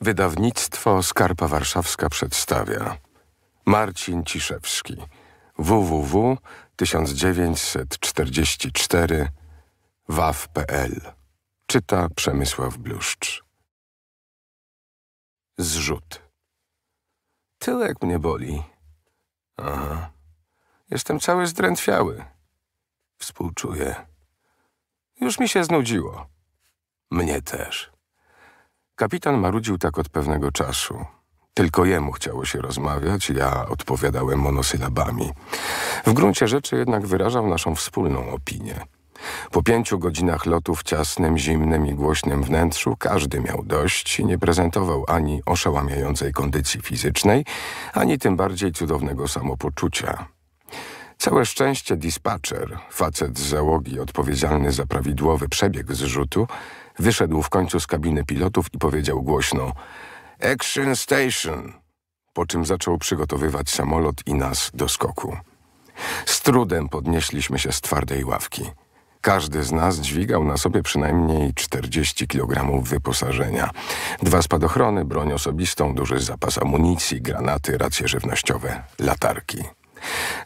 Wydawnictwo Skarpa Warszawska przedstawia Marcin Ciszewski www.1944 waw.pl Czyta Przemysław Bluszcz Zrzut Tyłek mnie boli. Aha. Jestem cały zdrętwiały. Współczuję. Już mi się znudziło. Mnie też. Kapitan marudził tak od pewnego czasu. Tylko jemu chciało się rozmawiać, ja odpowiadałem monosylabami. W gruncie rzeczy jednak wyrażał naszą wspólną opinię. Po pięciu godzinach lotu w ciasnym, zimnym i głośnym wnętrzu każdy miał dość i nie prezentował ani oszałamiającej kondycji fizycznej, ani tym bardziej cudownego samopoczucia. Całe szczęście dispatcher, facet z załogi odpowiedzialny za prawidłowy przebieg zrzutu, Wyszedł w końcu z kabiny pilotów i powiedział głośno Action Station! Po czym zaczął przygotowywać samolot i nas do skoku. Z trudem podnieśliśmy się z twardej ławki. Każdy z nas dźwigał na sobie przynajmniej 40 kg wyposażenia. Dwa spadochrony, broń osobistą, duży zapas amunicji, granaty, racje żywnościowe, latarki.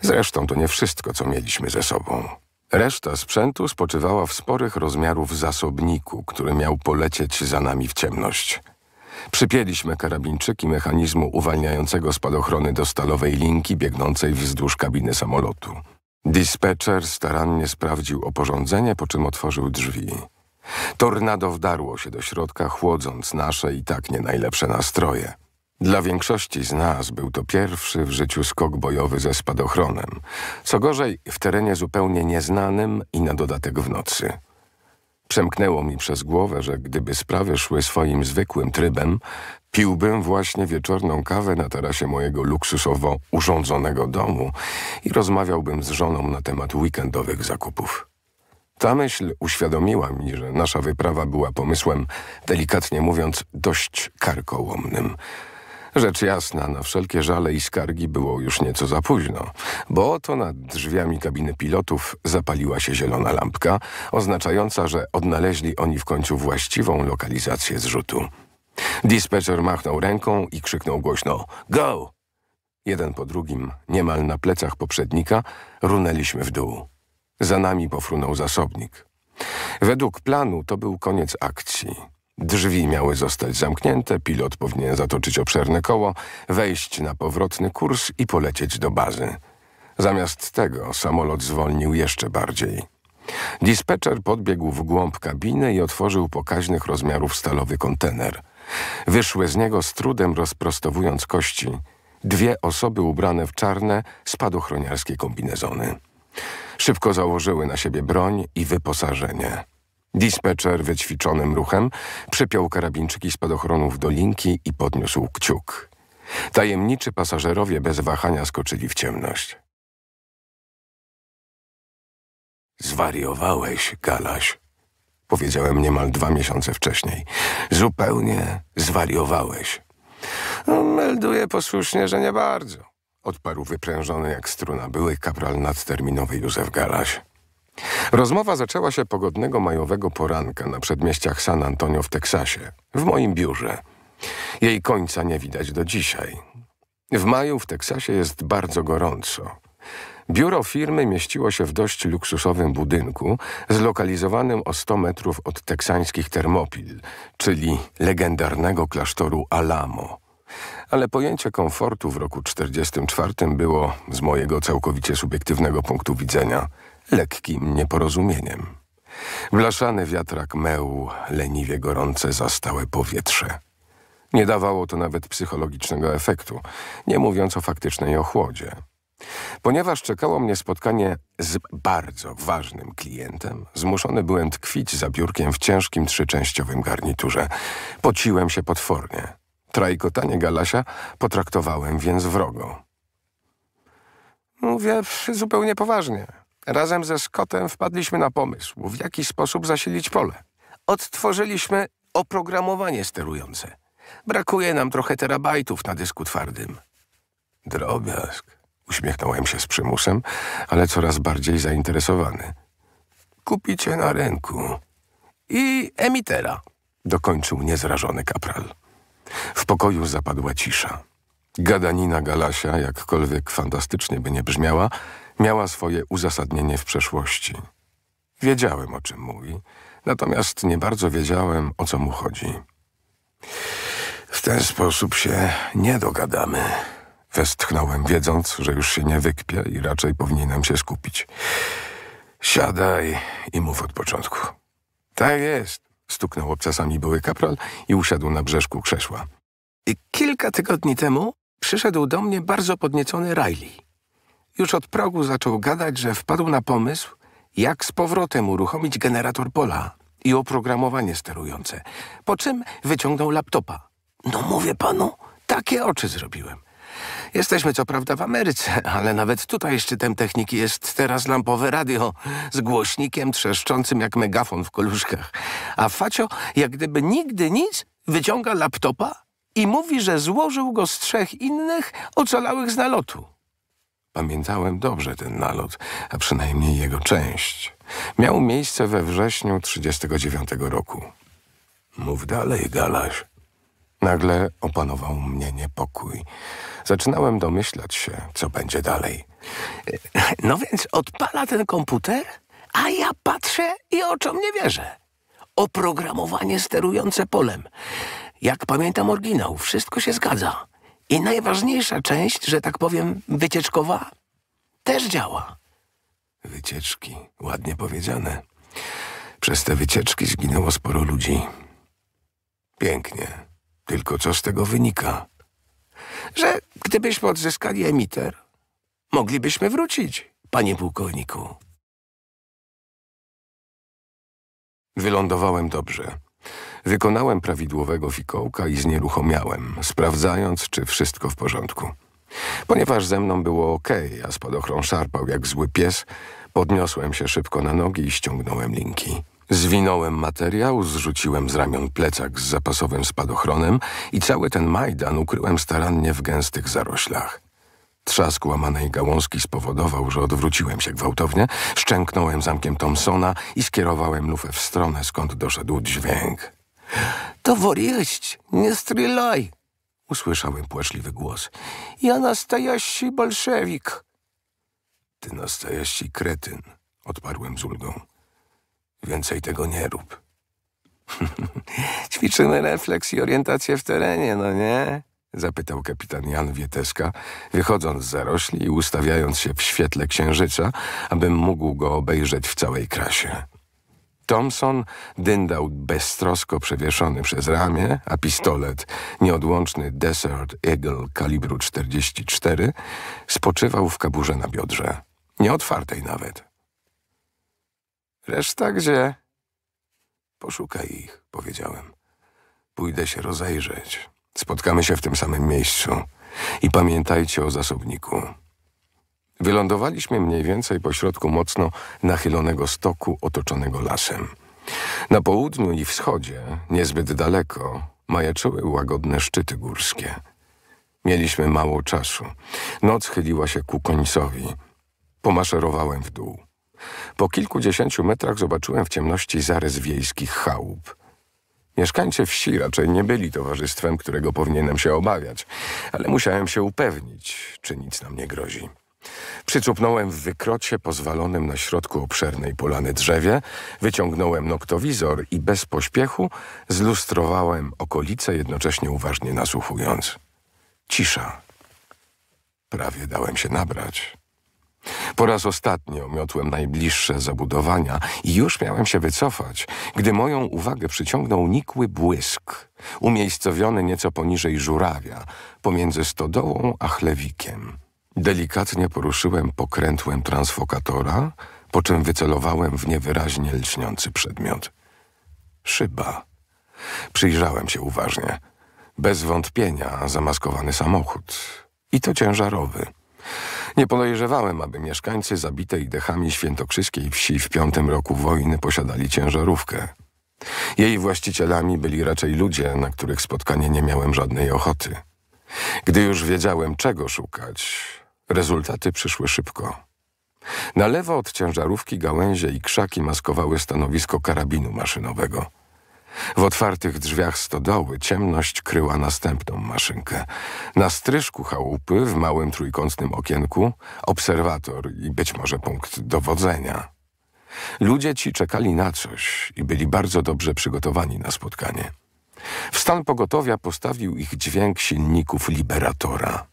Zresztą to nie wszystko, co mieliśmy ze sobą. Reszta sprzętu spoczywała w sporych rozmiarów zasobniku, który miał polecieć za nami w ciemność. Przypięliśmy karabinczyki mechanizmu uwalniającego spadochrony do stalowej linki biegnącej wzdłuż kabiny samolotu. Dispatcher starannie sprawdził oporządzenie, po czym otworzył drzwi. Tornado wdarło się do środka, chłodząc nasze i tak nie najlepsze nastroje. Dla większości z nas był to pierwszy w życiu skok bojowy ze spadochronem, co gorzej w terenie zupełnie nieznanym i na dodatek w nocy. Przemknęło mi przez głowę, że gdyby sprawy szły swoim zwykłym trybem, piłbym właśnie wieczorną kawę na tarasie mojego luksusowo urządzonego domu i rozmawiałbym z żoną na temat weekendowych zakupów. Ta myśl uświadomiła mi, że nasza wyprawa była pomysłem, delikatnie mówiąc, dość karkołomnym – Rzecz jasna, na wszelkie żale i skargi było już nieco za późno, bo oto nad drzwiami kabiny pilotów zapaliła się zielona lampka, oznaczająca, że odnaleźli oni w końcu właściwą lokalizację zrzutu. Dispatcher machnął ręką i krzyknął głośno – go! Jeden po drugim, niemal na plecach poprzednika, runęliśmy w dół. Za nami pofrunął zasobnik. Według planu to był koniec akcji – Drzwi miały zostać zamknięte, pilot powinien zatoczyć obszerne koło, wejść na powrotny kurs i polecieć do bazy. Zamiast tego samolot zwolnił jeszcze bardziej. Dispeczer podbiegł w głąb kabiny i otworzył pokaźnych rozmiarów stalowy kontener. Wyszły z niego z trudem rozprostowując kości dwie osoby ubrane w czarne, spadochroniarskie kombinezony. Szybko założyły na siebie broń i wyposażenie. Dispatcher wyćwiczonym ruchem przypiął karabinczyki z spadochronów do linki i podniósł kciuk. Tajemniczy pasażerowie bez wahania skoczyli w ciemność. Zwariowałeś, Galaś, powiedziałem niemal dwa miesiące wcześniej. Zupełnie zwariowałeś. No, melduję posłusznie, że nie bardzo, odparł wyprężony jak struna były kapral nadterminowy Józef Galaś. Rozmowa zaczęła się pogodnego majowego poranka na przedmieściach San Antonio w Teksasie, w moim biurze. Jej końca nie widać do dzisiaj. W maju w Teksasie jest bardzo gorąco. Biuro firmy mieściło się w dość luksusowym budynku, zlokalizowanym o 100 metrów od teksańskich Termopil, czyli legendarnego klasztoru Alamo. Ale pojęcie komfortu w roku 1944 było, z mojego całkowicie subiektywnego punktu widzenia, lekkim nieporozumieniem. Blaszany wiatrak meł leniwie gorące zastałe powietrze. Nie dawało to nawet psychologicznego efektu, nie mówiąc o faktycznej ochłodzie. Ponieważ czekało mnie spotkanie z bardzo ważnym klientem, zmuszony byłem tkwić za biurkiem w ciężkim trzyczęściowym garniturze. Pociłem się potwornie. Trajkotanie Galasia potraktowałem więc wrogo. Mówię zupełnie poważnie, Razem ze Scottem wpadliśmy na pomysł, w jaki sposób zasilić pole. Odtworzyliśmy oprogramowanie sterujące. Brakuje nam trochę terabajtów na dysku twardym. Drobiazg. Uśmiechnąłem się z przymusem, ale coraz bardziej zainteresowany. Kupicie na rynku. I emitera, dokończył niezrażony kapral. W pokoju zapadła cisza. Gadanina Galasia, jakkolwiek fantastycznie by nie brzmiała, miała swoje uzasadnienie w przeszłości. Wiedziałem, o czym mówi, natomiast nie bardzo wiedziałem, o co mu chodzi. W ten sposób się nie dogadamy. Westchnąłem, wiedząc, że już się nie wykpię i raczej powinienem się skupić. Siadaj i mów od początku. Tak jest, stuknął obcasami były kapral i usiadł na brzeszku krzesła. I kilka tygodni temu przyszedł do mnie bardzo podniecony Riley. Już od progu zaczął gadać, że wpadł na pomysł, jak z powrotem uruchomić generator pola i oprogramowanie sterujące. Po czym wyciągnął laptopa. No mówię panu, takie oczy zrobiłem. Jesteśmy co prawda w Ameryce, ale nawet tutaj szczytem techniki jest teraz lampowe radio z głośnikiem trzeszczącym jak megafon w koluszkach. A Facio jak gdyby nigdy nic wyciąga laptopa i mówi, że złożył go z trzech innych ocalałych z nalotu. Pamiętałem dobrze ten nalot, a przynajmniej jego część. Miał miejsce we wrześniu 1939 roku. Mów dalej, Galaś. Nagle opanował mnie niepokój. Zaczynałem domyślać się, co będzie dalej. No więc odpala ten komputer, a ja patrzę i oczom nie wierzę. Oprogramowanie sterujące polem. Jak pamiętam oryginał, wszystko się zgadza. I najważniejsza część, że tak powiem, wycieczkowa, też działa. Wycieczki, ładnie powiedziane. Przez te wycieczki zginęło sporo ludzi. Pięknie. Tylko co z tego wynika? Że gdybyśmy odzyskali emiter, moglibyśmy wrócić, panie pułkowniku. Wylądowałem dobrze. Wykonałem prawidłowego fikołka i znieruchomiałem, sprawdzając, czy wszystko w porządku. Ponieważ ze mną było ok, a spadochron szarpał jak zły pies, podniosłem się szybko na nogi i ściągnąłem linki. Zwinąłem materiał, zrzuciłem z ramion plecak z zapasowym spadochronem i cały ten majdan ukryłem starannie w gęstych zaroślach. Trzask łamanej gałązki spowodował, że odwróciłem się gwałtownie, szczęknąłem zamkiem Thomsona i skierowałem lufę w stronę, skąd doszedł dźwięk. «Товарищ, Nie strzelaj! usłyszałem płaczliwy głos. «Ja nastajaści bolszewik!» Ty nastajaści kretyn, odparłem z ulgą. Więcej tego nie rób. Ćwiczymy refleks i orientację w terenie, no nie? Zapytał kapitan Jan Wieteska, wychodząc z zarośli i ustawiając się w świetle księżyca, abym mógł go obejrzeć w całej krasie. Thompson, dyndał beztrosko przewieszony przez ramię, a pistolet, nieodłączny Desert Eagle kalibru 44, spoczywał w kaburze na biodrze. Nieotwartej nawet. Reszta gdzie? Poszukaj ich, powiedziałem. Pójdę się rozejrzeć. Spotkamy się w tym samym miejscu. I pamiętajcie o zasobniku. Wylądowaliśmy mniej więcej pośrodku mocno nachylonego stoku otoczonego lasem. Na południu i wschodzie, niezbyt daleko, majaczyły łagodne szczyty górskie. Mieliśmy mało czasu. Noc chyliła się ku końcowi. Pomaszerowałem w dół. Po kilkudziesięciu metrach zobaczyłem w ciemności zarys wiejskich chałup. Mieszkańcy wsi raczej nie byli towarzystwem, którego powinienem się obawiać, ale musiałem się upewnić, czy nic nam nie grozi. Przycupnąłem w wykrocie pozwalonym na środku obszernej polany drzewie, wyciągnąłem noktowizor i bez pośpiechu zlustrowałem okolice, jednocześnie uważnie nasłuchując. Cisza. Prawie dałem się nabrać. Po raz ostatni omiotłem najbliższe zabudowania i już miałem się wycofać, gdy moją uwagę przyciągnął nikły błysk, umiejscowiony nieco poniżej żurawia, pomiędzy stodołą a chlewikiem. Delikatnie poruszyłem pokrętłem transfokatora, po czym wycelowałem w niewyraźnie lśniący przedmiot. Szyba. Przyjrzałem się uważnie. Bez wątpienia zamaskowany samochód. I to ciężarowy. Nie podejrzewałem, aby mieszkańcy zabitej dechami świętokrzyskiej wsi w piątym roku wojny posiadali ciężarówkę. Jej właścicielami byli raczej ludzie, na których spotkanie nie miałem żadnej ochoty. Gdy już wiedziałem, czego szukać, Rezultaty przyszły szybko. Na lewo od ciężarówki gałęzie i krzaki maskowały stanowisko karabinu maszynowego. W otwartych drzwiach stodoły ciemność kryła następną maszynkę. Na stryżku chałupy, w małym trójkątnym okienku, obserwator i być może punkt dowodzenia. Ludzie ci czekali na coś i byli bardzo dobrze przygotowani na spotkanie. W stan pogotowia postawił ich dźwięk silników liberatora –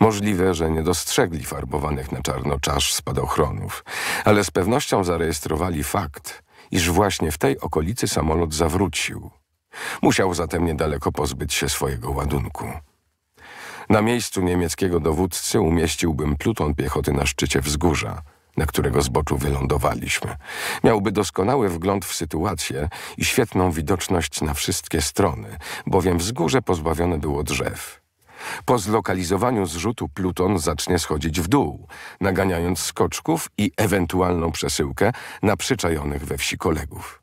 Możliwe, że nie dostrzegli farbowanych na czarno czasz spadochronów, ale z pewnością zarejestrowali fakt, iż właśnie w tej okolicy samolot zawrócił. Musiał zatem niedaleko pozbyć się swojego ładunku. Na miejscu niemieckiego dowódcy umieściłbym pluton piechoty na szczycie wzgórza, na którego zboczu wylądowaliśmy. Miałby doskonały wgląd w sytuację i świetną widoczność na wszystkie strony, bowiem wzgórze pozbawione było drzew. Po zlokalizowaniu zrzutu pluton zacznie schodzić w dół, naganiając skoczków i ewentualną przesyłkę na przyczajonych we wsi kolegów.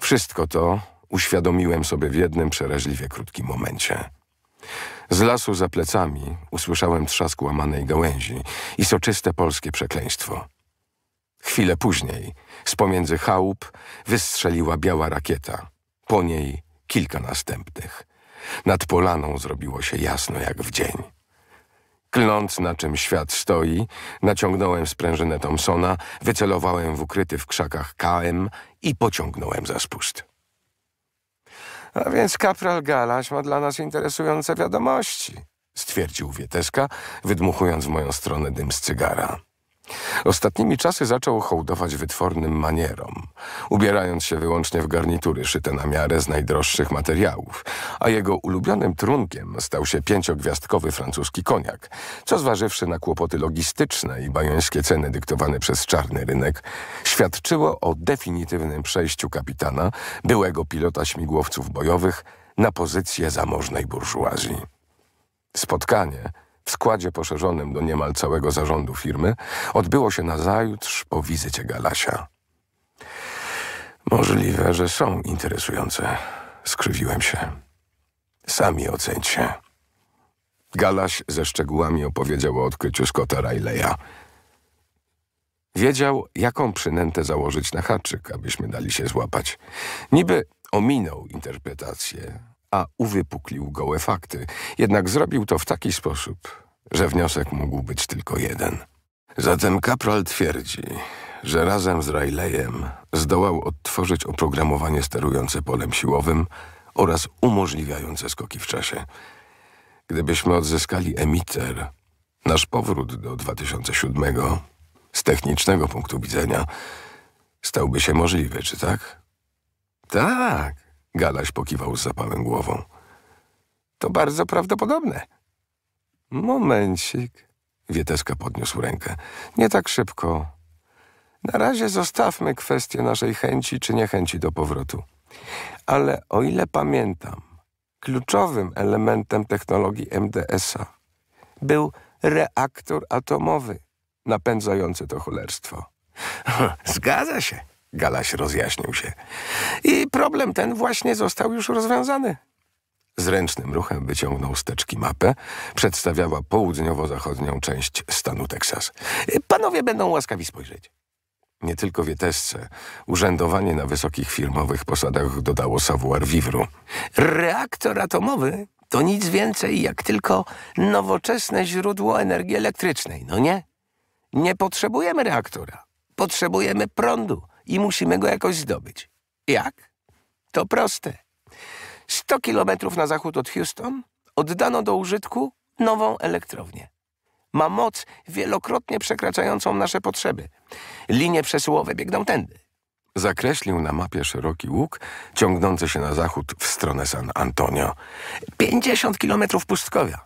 Wszystko to uświadomiłem sobie w jednym przeraźliwie krótkim momencie. Z lasu za plecami usłyszałem trzask łamanej gałęzi i soczyste polskie przekleństwo. Chwilę później z pomiędzy chałup wystrzeliła biała rakieta, po niej kilka następnych – nad polaną zrobiło się jasno jak w dzień. Klnąc, na czym świat stoi, naciągnąłem sprężynę Thompsona, wycelowałem w ukryty w krzakach KM i pociągnąłem za spust. A więc kapral Galaś ma dla nas interesujące wiadomości, stwierdził Wieteska, wydmuchując w moją stronę dym z cygara. Ostatnimi czasy zaczął hołdować wytwornym manierom, ubierając się wyłącznie w garnitury szyte na miarę z najdroższych materiałów, a jego ulubionym trunkiem stał się pięciogwiazdkowy francuski koniak, co zważywszy na kłopoty logistyczne i bajońskie ceny dyktowane przez czarny rynek, świadczyło o definitywnym przejściu kapitana, byłego pilota śmigłowców bojowych, na pozycję zamożnej burżuazji. Spotkanie – w składzie poszerzonym do niemal całego zarządu firmy, odbyło się nazajutrz po wizycie Galasia. Możliwe, że są interesujące. Skrzywiłem się. Sami ocencie. Galaś ze szczegółami opowiedział o odkryciu Scotta Rileya. Wiedział, jaką przynętę założyć na haczyk, abyśmy dali się złapać. Niby ominął interpretację, a uwypuklił gołe fakty. Jednak zrobił to w taki sposób, że wniosek mógł być tylko jeden. Zatem Kapral twierdzi, że razem z Rayleighem zdołał odtworzyć oprogramowanie sterujące polem siłowym oraz umożliwiające skoki w czasie. Gdybyśmy odzyskali emiter, nasz powrót do 2007 z technicznego punktu widzenia stałby się możliwy, czy tak? Tak. Galaś pokiwał z zapałem głową. To bardzo prawdopodobne. Momencik. Wieteska podniósł rękę. Nie tak szybko. Na razie zostawmy kwestię naszej chęci czy niechęci do powrotu. Ale o ile pamiętam, kluczowym elementem technologii MDS-a był reaktor atomowy napędzający to cholerstwo. Zgadza się. Galaś rozjaśnił się. I problem ten właśnie został już rozwiązany. Zręcznym ruchem wyciągnął z teczki mapę. Przedstawiała południowo-zachodnią część stanu Teksas. Panowie będą łaskawi spojrzeć. Nie tylko wietesce. Urzędowanie na wysokich firmowych posadach dodało savoir vivre. Reaktor atomowy to nic więcej jak tylko nowoczesne źródło energii elektrycznej, no nie? Nie potrzebujemy reaktora. Potrzebujemy prądu i musimy go jakoś zdobyć. Jak? To proste. 100 kilometrów na zachód od Houston oddano do użytku nową elektrownię. Ma moc wielokrotnie przekraczającą nasze potrzeby. Linie przesyłowe biegną tędy. Zakreślił na mapie szeroki łuk ciągnący się na zachód w stronę San Antonio. 50 kilometrów pustkowia.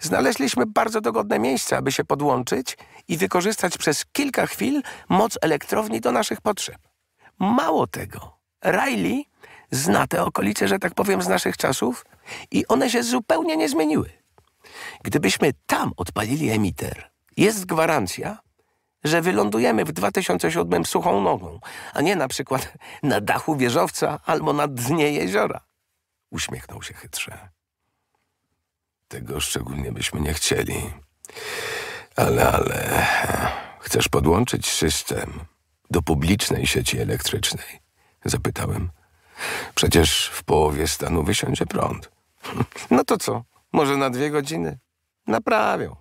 Znaleźliśmy bardzo dogodne miejsce, aby się podłączyć i wykorzystać przez kilka chwil moc elektrowni do naszych potrzeb. Mało tego, Riley zna te okolice, że tak powiem, z naszych czasów i one się zupełnie nie zmieniły. Gdybyśmy tam odpalili emiter, jest gwarancja, że wylądujemy w 2007 suchą nogą, a nie na przykład na dachu wieżowca albo na dnie jeziora. Uśmiechnął się chytrze. Tego szczególnie byśmy nie chcieli. Ale, ale. Chcesz podłączyć system do publicznej sieci elektrycznej? Zapytałem. Przecież w połowie stanu wysiądzie prąd. No to co? Może na dwie godziny? Naprawią.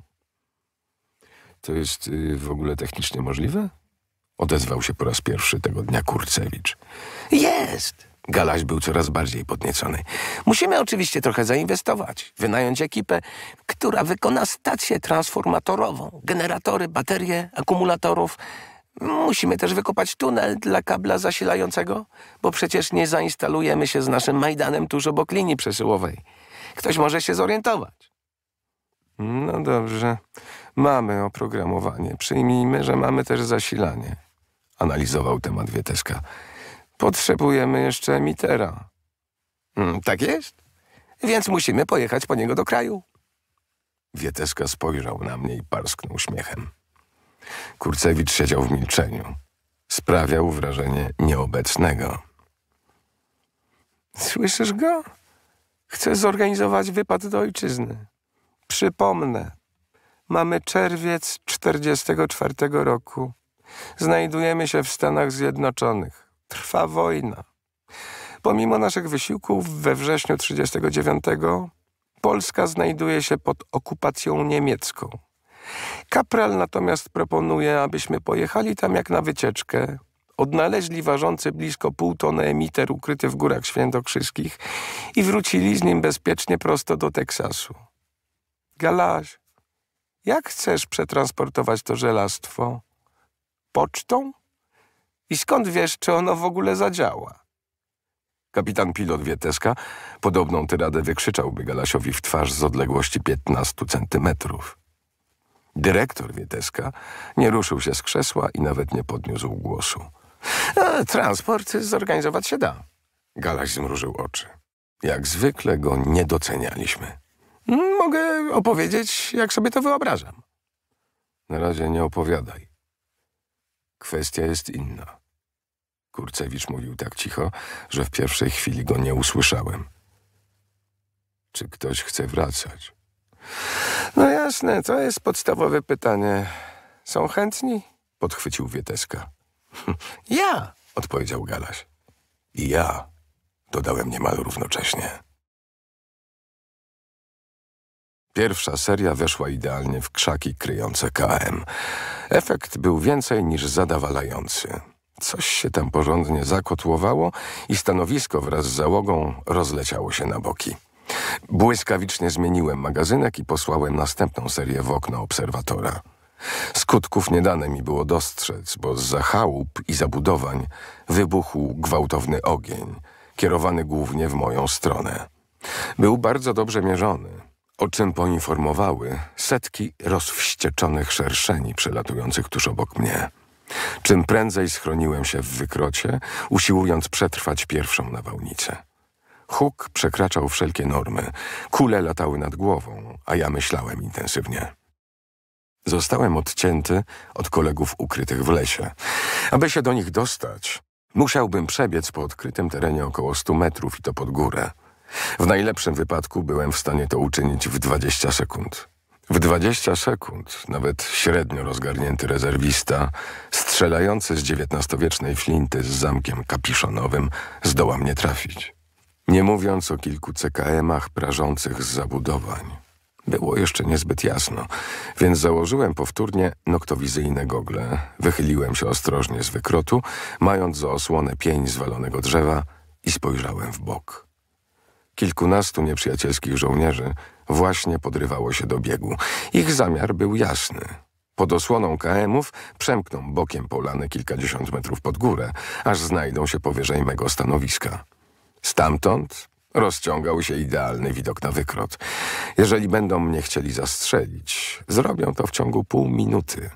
To jest y, w ogóle technicznie możliwe? Odezwał się po raz pierwszy tego dnia Kurcewicz. Jest! Galaś był coraz bardziej podniecony. Musimy oczywiście trochę zainwestować, wynająć ekipę, która wykona stację transformatorową, generatory, baterie, akumulatorów. Musimy też wykopać tunel dla kabla zasilającego, bo przecież nie zainstalujemy się z naszym Majdanem tuż obok linii przesyłowej. Ktoś może się zorientować. No dobrze. Mamy oprogramowanie. Przyjmijmy, że mamy też zasilanie. Analizował temat Wieteska. Potrzebujemy jeszcze emitera. Mm, tak jest? Więc musimy pojechać po niego do kraju. Wieteska spojrzał na mnie i parsknął śmiechem. Kurcewicz siedział w milczeniu. Sprawiał wrażenie nieobecnego. Słyszysz go? Chcę zorganizować wypad do ojczyzny. Przypomnę, mamy czerwiec 44 roku. Znajdujemy się w Stanach Zjednoczonych. Trwa wojna. Pomimo naszych wysiłków we wrześniu 1939 Polska znajduje się pod okupacją niemiecką. Kapral natomiast proponuje, abyśmy pojechali tam jak na wycieczkę, odnaleźli ważący blisko pół tony emiter ukryty w górach świętokrzyskich i wrócili z nim bezpiecznie prosto do Teksasu. Galaś, jak chcesz przetransportować to żelastwo? Pocztą? I skąd wiesz, czy ono w ogóle zadziała? Kapitan pilot Wieteska podobną tyradę wykrzyczałby Galasiowi w twarz z odległości 15 centymetrów. Dyrektor Wieteska nie ruszył się z krzesła i nawet nie podniósł głosu. E, transport zorganizować się da. Galaś zmrużył oczy. Jak zwykle go nie docenialiśmy. Mogę opowiedzieć, jak sobie to wyobrażam. Na razie nie opowiadaj. Kwestia jest inna. Kurcewicz mówił tak cicho, że w pierwszej chwili go nie usłyszałem. Czy ktoś chce wracać? No jasne, to jest podstawowe pytanie. Są chętni? Podchwycił Wieteska. Ja, odpowiedział Galaś. I ja, dodałem niemal równocześnie. Pierwsza seria weszła idealnie w krzaki kryjące KM. Efekt był więcej niż zadawalający. Coś się tam porządnie zakotłowało i stanowisko wraz z załogą rozleciało się na boki. Błyskawicznie zmieniłem magazynek i posłałem następną serię w okno obserwatora. Skutków nie dane mi było dostrzec, bo z chałup i zabudowań wybuchł gwałtowny ogień, kierowany głównie w moją stronę. Był bardzo dobrze mierzony, o czym poinformowały setki rozwścieczonych szerszeni przelatujących tuż obok mnie. Czym prędzej schroniłem się w wykrocie, usiłując przetrwać pierwszą nawałnicę. Huk przekraczał wszelkie normy, kule latały nad głową, a ja myślałem intensywnie. Zostałem odcięty od kolegów ukrytych w lesie. Aby się do nich dostać, musiałbym przebiec po odkrytym terenie około 100 metrów i to pod górę. W najlepszym wypadku byłem w stanie to uczynić w 20 sekund. W 20 sekund nawet średnio rozgarnięty rezerwista, strzelający z XIX-wiecznej flinty z zamkiem kapiszonowym, zdoła mnie trafić. Nie mówiąc o kilku CKM-ach prażących z zabudowań. Było jeszcze niezbyt jasno, więc założyłem powtórnie noktowizyjne gogle. Wychyliłem się ostrożnie z wykrotu, mając za osłonę pień zwalonego drzewa i spojrzałem w bok. Kilkunastu nieprzyjacielskich żołnierzy – właśnie podrywało się do biegu. Ich zamiar był jasny. Pod osłoną KM-ów przemkną bokiem polany kilkadziesiąt metrów pod górę, aż znajdą się powyżej mego stanowiska. Stamtąd rozciągał się idealny widok na wykrot. Jeżeli będą mnie chcieli zastrzelić, zrobią to w ciągu pół minuty.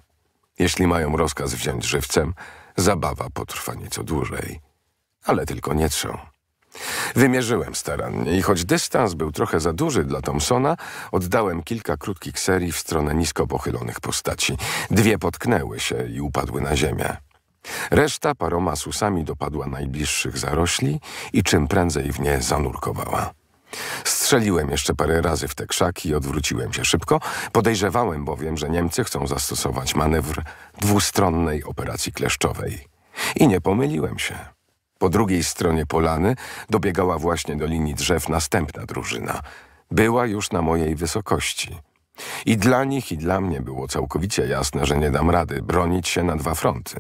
Jeśli mają rozkaz wziąć żywcem, zabawa potrwa nieco dłużej. Ale tylko nie trzą. Wymierzyłem starannie i choć dystans był trochę za duży dla Thompsona, oddałem kilka krótkich serii w stronę nisko pochylonych postaci. Dwie potknęły się i upadły na ziemię. Reszta paroma susami dopadła najbliższych zarośli i czym prędzej w nie zanurkowała. Strzeliłem jeszcze parę razy w te krzaki i odwróciłem się szybko. Podejrzewałem bowiem, że Niemcy chcą zastosować manewr dwustronnej operacji kleszczowej. I nie pomyliłem się. Po drugiej stronie polany dobiegała właśnie do linii drzew następna drużyna. Była już na mojej wysokości. I dla nich, i dla mnie było całkowicie jasne, że nie dam rady bronić się na dwa fronty.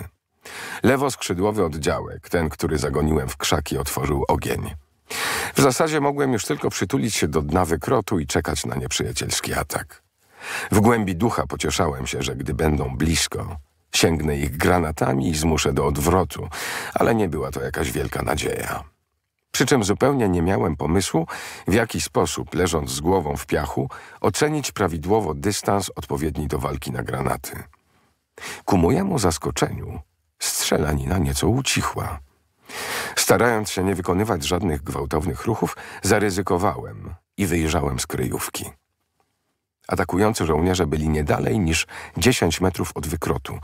Lewoskrzydłowy oddziałek, ten, który zagoniłem w krzaki, otworzył ogień. W zasadzie mogłem już tylko przytulić się do dna wykrotu i czekać na nieprzyjacielski atak. W głębi ducha pocieszałem się, że gdy będą blisko, Sięgnę ich granatami i zmuszę do odwrotu, ale nie była to jakaś wielka nadzieja. Przy czym zupełnie nie miałem pomysłu, w jaki sposób, leżąc z głową w piachu, ocenić prawidłowo dystans odpowiedni do walki na granaty. Ku mojemu zaskoczeniu strzelanina nieco ucichła. Starając się nie wykonywać żadnych gwałtownych ruchów, zaryzykowałem i wyjrzałem z kryjówki. Atakujący żołnierze byli nie dalej niż 10 metrów od wykrotu.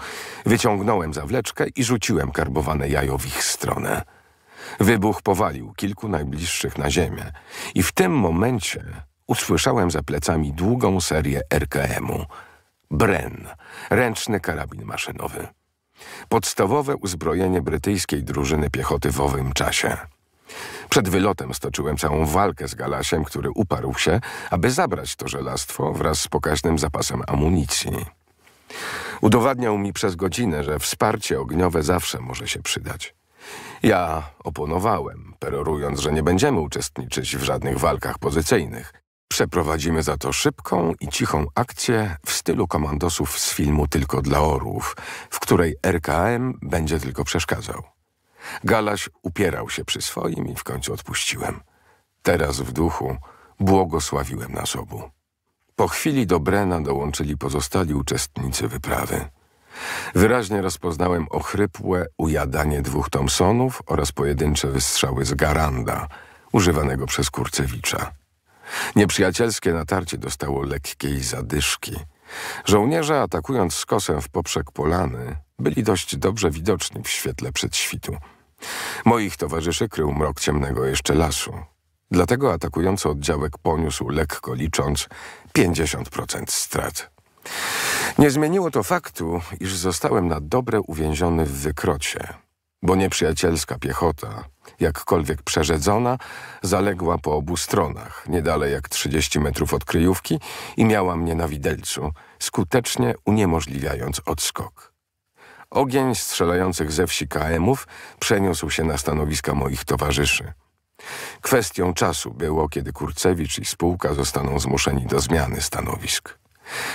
Wyciągnąłem zawleczkę i rzuciłem karbowane jajo w ich stronę. Wybuch powalił kilku najbliższych na ziemię i w tym momencie usłyszałem za plecami długą serię RKM-u. Bren, ręczny karabin maszynowy. Podstawowe uzbrojenie brytyjskiej drużyny piechoty w owym czasie. Przed wylotem stoczyłem całą walkę z Galasiem, który uparł się, aby zabrać to żelastwo wraz z pokaźnym zapasem amunicji. Udowadniał mi przez godzinę, że wsparcie ogniowe zawsze może się przydać. Ja oponowałem, perorując, że nie będziemy uczestniczyć w żadnych walkach pozycyjnych. Przeprowadzimy za to szybką i cichą akcję w stylu komandosów z filmu Tylko dla Orłów, w której RKM będzie tylko przeszkadzał. Galaś upierał się przy swoim i w końcu odpuściłem. Teraz w duchu błogosławiłem nas obu. Po chwili do Brena dołączyli pozostali uczestnicy wyprawy. Wyraźnie rozpoznałem ochrypłe ujadanie dwóch Thompsonów oraz pojedyncze wystrzały z garanda, używanego przez Kurcewicza. Nieprzyjacielskie natarcie dostało lekkiej zadyszki. Żołnierze, atakując skosem w poprzek polany, byli dość dobrze widoczni w świetle przedświtu. Moich towarzyszy krył mrok ciemnego jeszcze lasu. Dlatego atakujący oddziałek poniósł, lekko licząc, 50% strat. Nie zmieniło to faktu, iż zostałem na dobre uwięziony w wykrocie, bo nieprzyjacielska piechota, jakkolwiek przerzedzona, zaległa po obu stronach, niedalej jak 30 metrów od kryjówki i miała mnie na widelcu, skutecznie uniemożliwiając odskok. Ogień strzelających ze wsi KM-ów przeniósł się na stanowiska moich towarzyszy. Kwestią czasu było, kiedy Kurcewicz i spółka zostaną zmuszeni do zmiany stanowisk.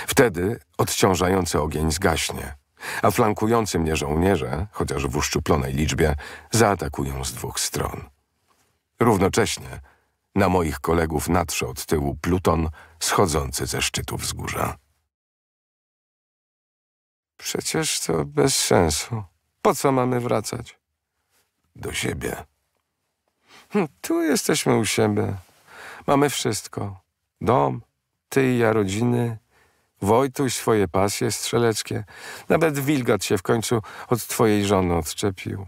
Wtedy odciążający ogień zgaśnie, a flankujący mnie żołnierze, chociaż w uszczuplonej liczbie, zaatakują z dwóch stron. Równocześnie na moich kolegów natrze od tyłu pluton schodzący ze szczytu wzgórza. Przecież to bez sensu. Po co mamy wracać? Do siebie. Hm, tu jesteśmy u siebie. Mamy wszystko. Dom, ty i ja rodziny, Wojtuś swoje pasje strzeleckie. Nawet wilgat się w końcu od twojej żony odczepił.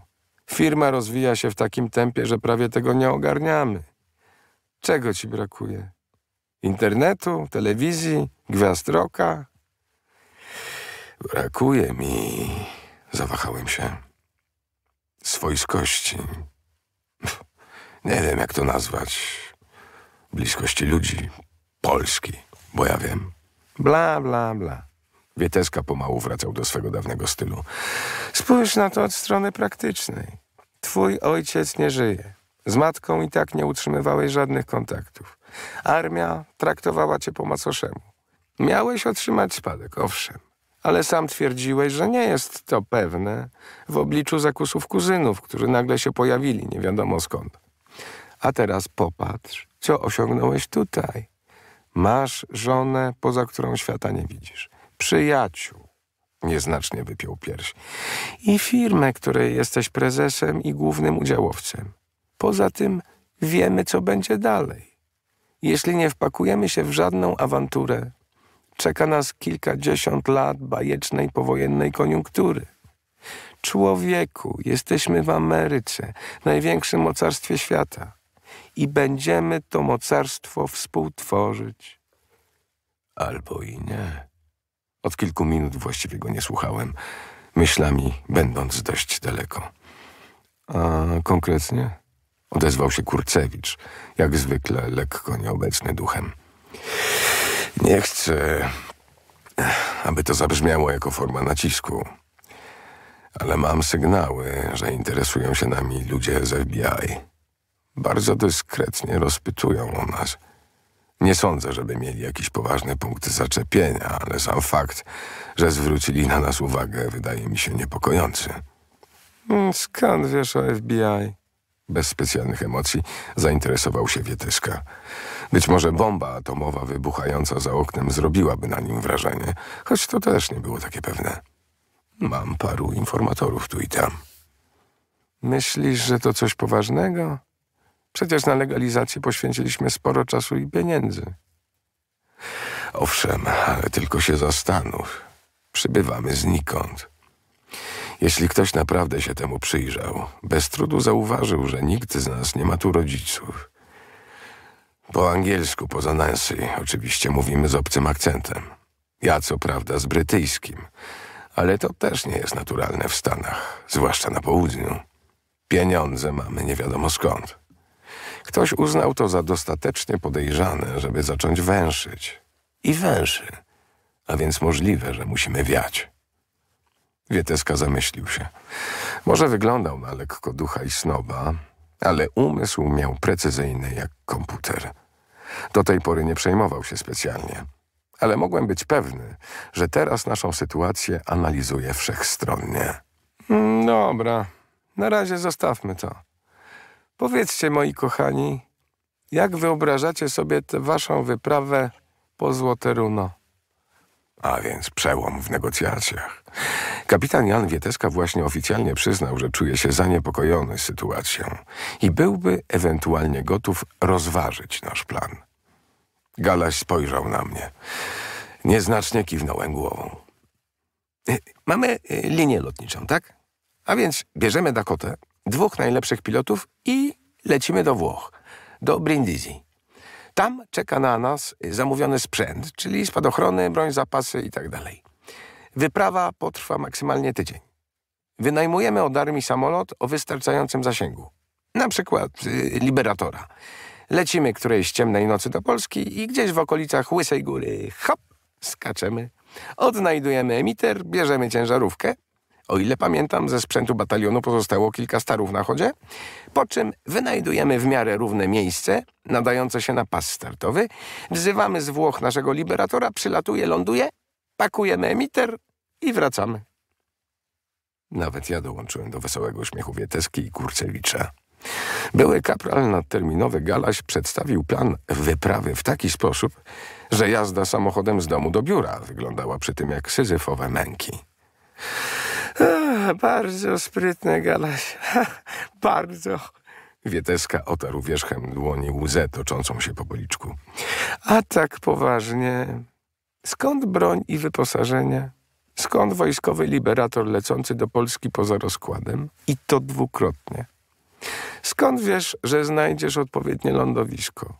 Firma rozwija się w takim tempie, że prawie tego nie ogarniamy. Czego ci brakuje? Internetu, telewizji, gwiazd rocka? Brakuje mi... Zawahałem się. Swojskości. Nie wiem, jak to nazwać. Bliskości ludzi. Polski. Bo ja wiem. Bla, bla, bla. Wieteska pomału wracał do swego dawnego stylu. Spójrz na to od strony praktycznej. Twój ojciec nie żyje. Z matką i tak nie utrzymywałeś żadnych kontaktów. Armia traktowała cię po macoszemu. Miałeś otrzymać spadek, owszem ale sam twierdziłeś, że nie jest to pewne w obliczu zakusów kuzynów, którzy nagle się pojawili, nie wiadomo skąd. A teraz popatrz, co osiągnąłeś tutaj. Masz żonę, poza którą świata nie widzisz. Przyjaciół. Nieznacznie wypiął pierś. I firmę, której jesteś prezesem i głównym udziałowcem. Poza tym wiemy, co będzie dalej. Jeśli nie wpakujemy się w żadną awanturę, Czeka nas kilkadziesiąt lat bajecznej powojennej koniunktury. Człowieku, jesteśmy w Ameryce, największym mocarstwie świata i będziemy to mocarstwo współtworzyć. Albo i nie. Od kilku minut właściwie go nie słuchałem, myślami będąc dość daleko. A konkretnie? Odezwał się Kurcewicz, jak zwykle lekko nieobecny duchem. Nie chcę, eh, aby to zabrzmiało jako forma nacisku, ale mam sygnały, że interesują się nami ludzie z FBI. Bardzo dyskretnie rozpytują o nas. Nie sądzę, żeby mieli jakiś poważny punkt zaczepienia, ale sam fakt, że zwrócili na nas uwagę, wydaje mi się niepokojący. Hmm, skąd wiesz o FBI? Bez specjalnych emocji zainteresował się Wietyszka. Być może bomba atomowa wybuchająca za oknem zrobiłaby na nim wrażenie, choć to też nie było takie pewne. Mam paru informatorów tu i tam. Myślisz, że to coś poważnego? Przecież na legalizację poświęciliśmy sporo czasu i pieniędzy. Owszem, ale tylko się zastanów. Przybywamy znikąd. Jeśli ktoś naprawdę się temu przyjrzał, bez trudu zauważył, że nikt z nas nie ma tu rodziców. Po angielsku, poza Nancy, oczywiście mówimy z obcym akcentem. Ja co prawda z brytyjskim, ale to też nie jest naturalne w Stanach, zwłaszcza na południu. Pieniądze mamy nie wiadomo skąd. Ktoś uznał to za dostatecznie podejrzane, żeby zacząć węszyć. I węszy. A więc możliwe, że musimy wiać. Wieteska zamyślił się. Może wyglądał na lekko ducha i snoba, ale umysł miał precyzyjny jak komputer. Do tej pory nie przejmował się specjalnie. Ale mogłem być pewny, że teraz naszą sytuację analizuje wszechstronnie. Hmm, dobra, na razie zostawmy to. Powiedzcie, moi kochani, jak wyobrażacie sobie tę waszą wyprawę po Złote Runo? a więc przełom w negocjacjach. Kapitan Jan Wieteska właśnie oficjalnie przyznał, że czuje się zaniepokojony sytuacją i byłby ewentualnie gotów rozważyć nasz plan. Galaś spojrzał na mnie. Nieznacznie kiwnąłem głową. Y, mamy y, linię lotniczą, tak? A więc bierzemy Dakotę, dwóch najlepszych pilotów i lecimy do Włoch, do Brindisi. Tam czeka na nas zamówiony sprzęt, czyli spadochrony, broń, zapasy itd. Tak Wyprawa potrwa maksymalnie tydzień. Wynajmujemy od armii samolot o wystarczającym zasięgu. Na przykład y, Liberatora. Lecimy którejś ciemnej nocy do Polski i gdzieś w okolicach Łysej Góry, hop, skaczemy. Odnajdujemy emiter, bierzemy ciężarówkę, o ile pamiętam, ze sprzętu batalionu pozostało kilka starów na chodzie, po czym wynajdujemy w miarę równe miejsce, nadające się na pas startowy, wzywamy z Włoch naszego liberatora, przylatuje, ląduje, pakujemy emiter i wracamy. Nawet ja dołączyłem do wesołego śmiechu Wieteski i Kurcewicza. Były kapral nadterminowy Galaś przedstawił plan wyprawy w taki sposób, że jazda samochodem z domu do biura wyglądała przy tym jak syzyfowe męki bardzo sprytne, Galaś. bardzo. Wieteska otarł wierzchem dłoni łzę toczącą się po policzku. A tak poważnie. Skąd broń i wyposażenie? Skąd wojskowy liberator lecący do Polski poza rozkładem? I to dwukrotnie. Skąd wiesz, że znajdziesz odpowiednie lądowisko?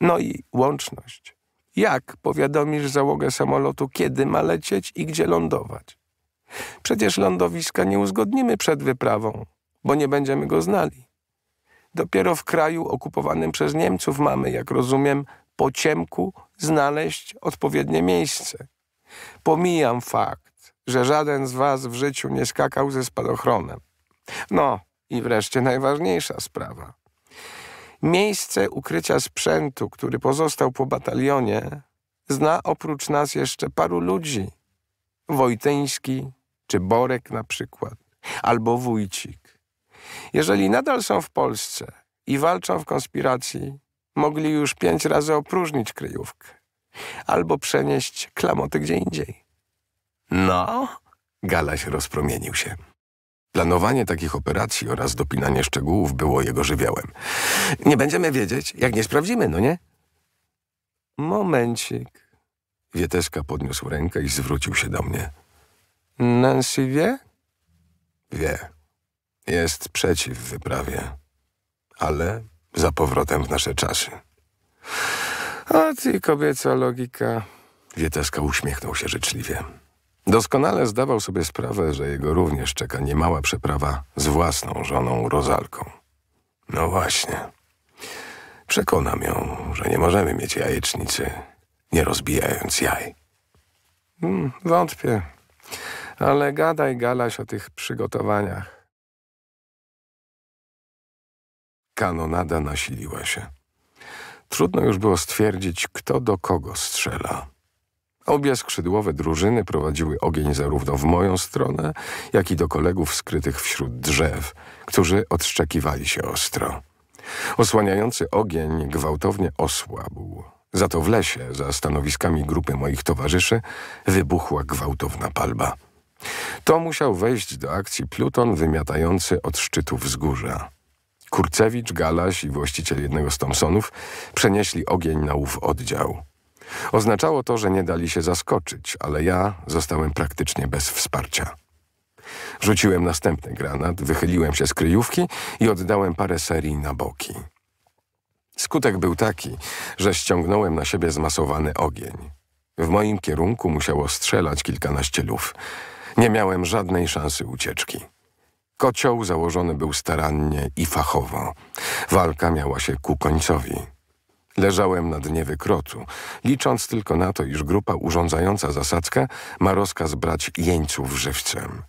No i łączność. Jak powiadomisz załogę samolotu, kiedy ma lecieć i gdzie lądować? Przecież lądowiska nie uzgodnimy przed wyprawą, bo nie będziemy go znali. Dopiero w kraju okupowanym przez Niemców mamy, jak rozumiem, po ciemku znaleźć odpowiednie miejsce. Pomijam fakt, że żaden z was w życiu nie skakał ze spadochronem. No i wreszcie najważniejsza sprawa. Miejsce ukrycia sprzętu, który pozostał po batalionie, zna oprócz nas jeszcze paru ludzi. Wojtyński, czy Borek na przykład, albo Wójcik. Jeżeli nadal są w Polsce i walczą w konspiracji, mogli już pięć razy opróżnić kryjówkę albo przenieść klamoty gdzie indziej. No, Galaś rozpromienił się. Planowanie takich operacji oraz dopinanie szczegółów było jego żywiołem. Nie będziemy wiedzieć, jak nie sprawdzimy, no nie? Momencik. Wieteska podniósł rękę i zwrócił się do mnie. Nancy wie? Wie. Jest przeciw wyprawie. Ale za powrotem w nasze czasy. A ty, kobieca logika. Wieteska uśmiechnął się życzliwie. Doskonale zdawał sobie sprawę, że jego również czeka niemała przeprawa z własną żoną Rozalką. No właśnie. Przekonam ją, że nie możemy mieć jajecznicy, nie rozbijając jaj. Hmm, wątpię. Ale gadaj, Galaś, o tych przygotowaniach. Kanonada nasiliła się. Trudno już było stwierdzić, kto do kogo strzela. Obie skrzydłowe drużyny prowadziły ogień zarówno w moją stronę, jak i do kolegów skrytych wśród drzew, którzy odszczekiwali się ostro. Osłaniający ogień gwałtownie osłabł. Za to w lesie, za stanowiskami grupy moich towarzyszy, wybuchła gwałtowna palba. To musiał wejść do akcji Pluton wymiatający od szczytu wzgórza. Kurcewicz, Galaś i właściciel jednego z Thompsonów przenieśli ogień na ów oddział. Oznaczało to, że nie dali się zaskoczyć, ale ja zostałem praktycznie bez wsparcia. Rzuciłem następny granat, wychyliłem się z kryjówki i oddałem parę serii na boki. Skutek był taki, że ściągnąłem na siebie zmasowany ogień. W moim kierunku musiało strzelać kilkanaście luf. Nie miałem żadnej szansy ucieczki. Kocioł założony był starannie i fachowo. Walka miała się ku końcowi. Leżałem na dnie wykrotu, licząc tylko na to, iż grupa urządzająca zasadzkę ma rozkaz brać jeńców żywcem.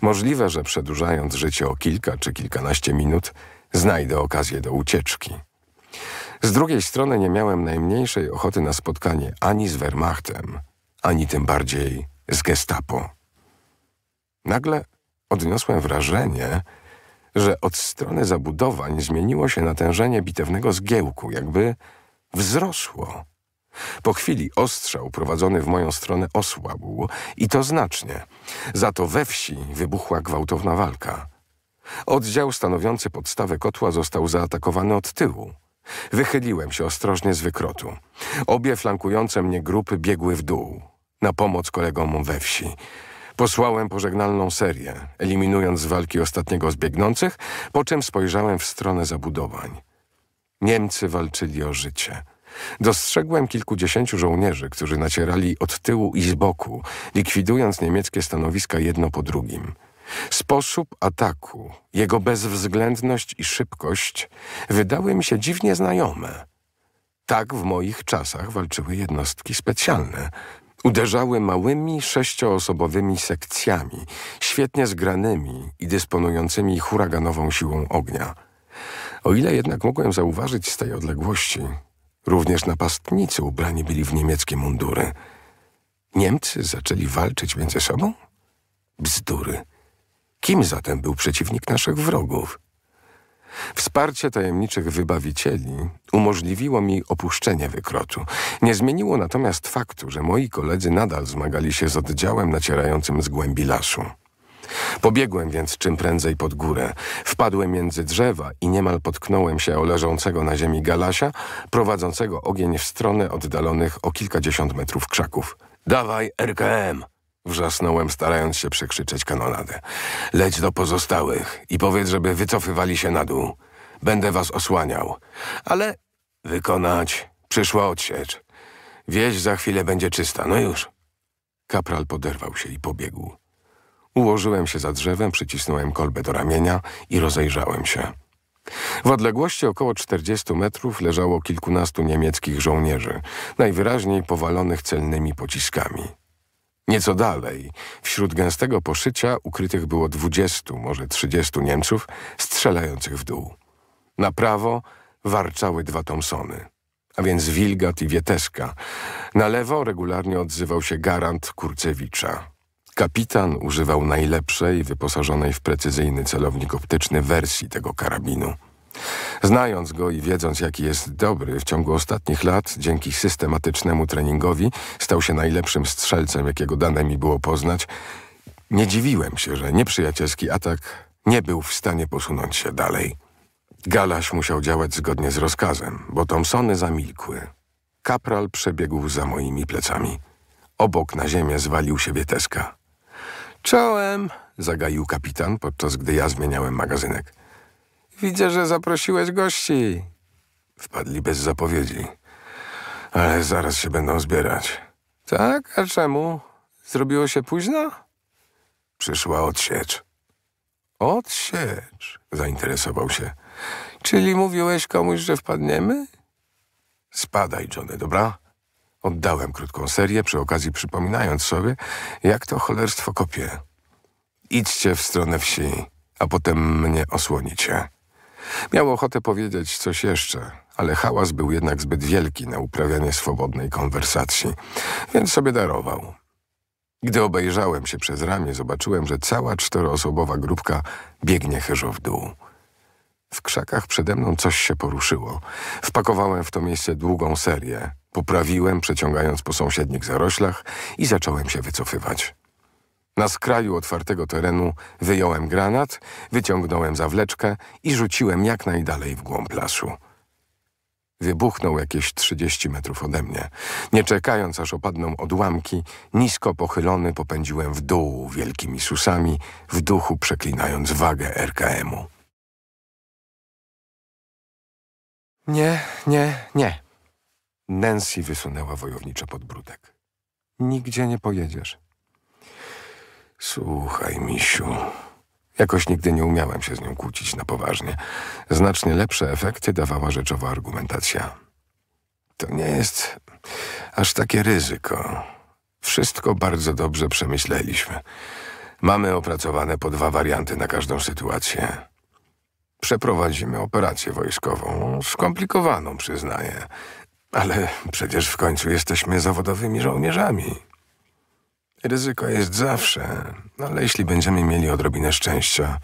Możliwe, że przedłużając życie o kilka czy kilkanaście minut, znajdę okazję do ucieczki. Z drugiej strony nie miałem najmniejszej ochoty na spotkanie ani z Wehrmachtem, ani tym bardziej z Gestapo. Nagle odniosłem wrażenie, że od strony zabudowań zmieniło się natężenie bitewnego zgiełku, jakby wzrosło. Po chwili ostrzał prowadzony w moją stronę osłabł i to znacznie. Za to we wsi wybuchła gwałtowna walka. Oddział stanowiący podstawę kotła został zaatakowany od tyłu. Wychyliłem się ostrożnie z wykrotu. Obie flankujące mnie grupy biegły w dół, na pomoc kolegom we wsi. Posłałem pożegnalną serię, eliminując z walki ostatniego z biegnących, po czym spojrzałem w stronę zabudowań. Niemcy walczyli o życie. Dostrzegłem kilkudziesięciu żołnierzy, którzy nacierali od tyłu i z boku, likwidując niemieckie stanowiska jedno po drugim. Sposób ataku, jego bezwzględność i szybkość wydały mi się dziwnie znajome. Tak w moich czasach walczyły jednostki specjalne – Uderzały małymi, sześcioosobowymi sekcjami, świetnie zgranymi i dysponującymi huraganową siłą ognia. O ile jednak mogłem zauważyć z tej odległości, również napastnicy ubrani byli w niemieckie mundury. Niemcy zaczęli walczyć między sobą? Bzdury. Kim zatem był przeciwnik naszych wrogów? Wsparcie tajemniczych wybawicieli umożliwiło mi opuszczenie wykrotu. Nie zmieniło natomiast faktu, że moi koledzy nadal zmagali się z oddziałem nacierającym z głębi lasu. Pobiegłem więc czym prędzej pod górę. Wpadłem między drzewa i niemal potknąłem się o leżącego na ziemi galasia, prowadzącego ogień w stronę oddalonych o kilkadziesiąt metrów krzaków. Dawaj, RKM! Wrzasnąłem, starając się przekrzyczeć kanonadę. Leć do pozostałych i powiedz, żeby wycofywali się na dół. Będę was osłaniał. Ale wykonać przyszła odsiecz. Wieś za chwilę będzie czysta, no już. Kapral poderwał się i pobiegł. Ułożyłem się za drzewem, przycisnąłem kolbę do ramienia i rozejrzałem się. W odległości około 40 metrów leżało kilkunastu niemieckich żołnierzy, najwyraźniej powalonych celnymi pociskami. Nieco dalej, wśród gęstego poszycia ukrytych było dwudziestu, może trzydziestu Niemców strzelających w dół. Na prawo warczały dwa Thompsony, a więc Wilgat i Wieteska. Na lewo regularnie odzywał się garant Kurcewicza. Kapitan używał najlepszej, wyposażonej w precyzyjny celownik optyczny wersji tego karabinu – Znając go i wiedząc, jaki jest dobry, w ciągu ostatnich lat, dzięki systematycznemu treningowi, stał się najlepszym strzelcem, jakiego dane mi było poznać. Nie dziwiłem się, że nieprzyjacielski atak nie był w stanie posunąć się dalej. Galaś musiał działać zgodnie z rozkazem, bo Thompsony zamilkły. Kapral przebiegł za moimi plecami. Obok na ziemię zwalił się Wieteska. Czołem! zagaił kapitan, podczas gdy ja zmieniałem magazynek. Widzę, że zaprosiłeś gości. Wpadli bez zapowiedzi. Ale zaraz się będą zbierać. Tak? A czemu? Zrobiło się późno? Przyszła odsiecz. Odsiecz? Zainteresował się. Czyli mówiłeś komuś, że wpadniemy? Spadaj, Johnny, dobra? Oddałem krótką serię, przy okazji przypominając sobie, jak to cholerstwo kopie. Idźcie w stronę wsi, a potem mnie osłonicie. Miał ochotę powiedzieć coś jeszcze, ale hałas był jednak zbyt wielki na uprawianie swobodnej konwersacji, więc sobie darował. Gdy obejrzałem się przez ramię, zobaczyłem, że cała czteroosobowa grupka biegnie chyżo w dół. W krzakach przede mną coś się poruszyło. Wpakowałem w to miejsce długą serię. Poprawiłem, przeciągając po sąsiednich zaroślach i zacząłem się wycofywać. Na skraju otwartego terenu wyjąłem granat, wyciągnąłem zawleczkę i rzuciłem jak najdalej w głąb lasu. Wybuchnął jakieś 30 metrów ode mnie. Nie czekając, aż opadną odłamki, nisko pochylony popędziłem w dół wielkimi susami, w duchu przeklinając wagę RKM-u. Nie, nie, nie. Nancy wysunęła wojowniczy podbródek. Nigdzie nie pojedziesz. Słuchaj, misiu. Jakoś nigdy nie umiałem się z nią kłócić na poważnie. Znacznie lepsze efekty dawała rzeczowa argumentacja. To nie jest aż takie ryzyko. Wszystko bardzo dobrze przemyśleliśmy. Mamy opracowane po dwa warianty na każdą sytuację. Przeprowadzimy operację wojskową, skomplikowaną, przyznaję. Ale przecież w końcu jesteśmy zawodowymi żołnierzami. Ryzyko jest zawsze, ale jeśli będziemy mieli odrobinę szczęścia,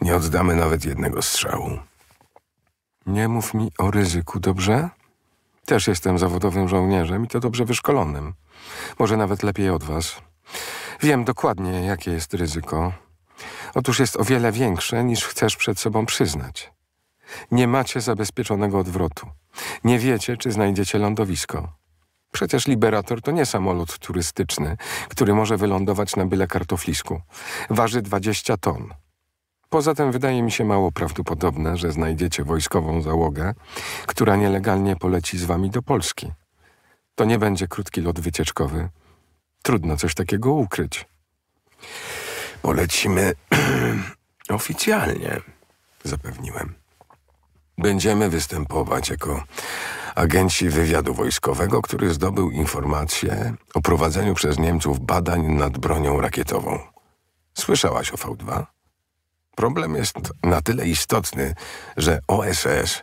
nie oddamy nawet jednego strzału. Nie mów mi o ryzyku, dobrze? Też jestem zawodowym żołnierzem i to dobrze wyszkolonym. Może nawet lepiej od was. Wiem dokładnie, jakie jest ryzyko. Otóż jest o wiele większe, niż chcesz przed sobą przyznać. Nie macie zabezpieczonego odwrotu. Nie wiecie, czy znajdziecie lądowisko. Przecież Liberator to nie samolot turystyczny, który może wylądować na byle kartoflisku. Waży 20 ton. Poza tym wydaje mi się mało prawdopodobne, że znajdziecie wojskową załogę, która nielegalnie poleci z wami do Polski. To nie będzie krótki lot wycieczkowy. Trudno coś takiego ukryć. Polecimy oficjalnie, zapewniłem. Będziemy występować jako agenci wywiadu wojskowego, który zdobył informacje o prowadzeniu przez Niemców badań nad bronią rakietową. Słyszałaś o V2? Problem jest na tyle istotny, że OSS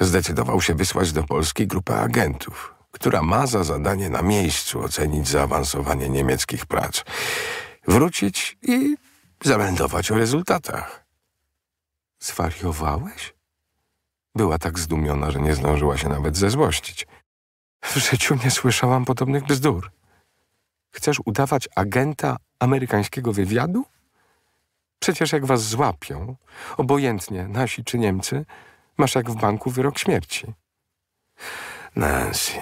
zdecydował się wysłać do Polski grupę agentów, która ma za zadanie na miejscu ocenić zaawansowanie niemieckich prac, wrócić i zameldować o rezultatach. Zwariowałeś? Była tak zdumiona, że nie zdążyła się nawet zezłościć. W życiu nie słyszałam podobnych bzdur. Chcesz udawać agenta amerykańskiego wywiadu? Przecież jak was złapią, obojętnie nasi czy Niemcy, masz jak w banku wyrok śmierci. Nancy,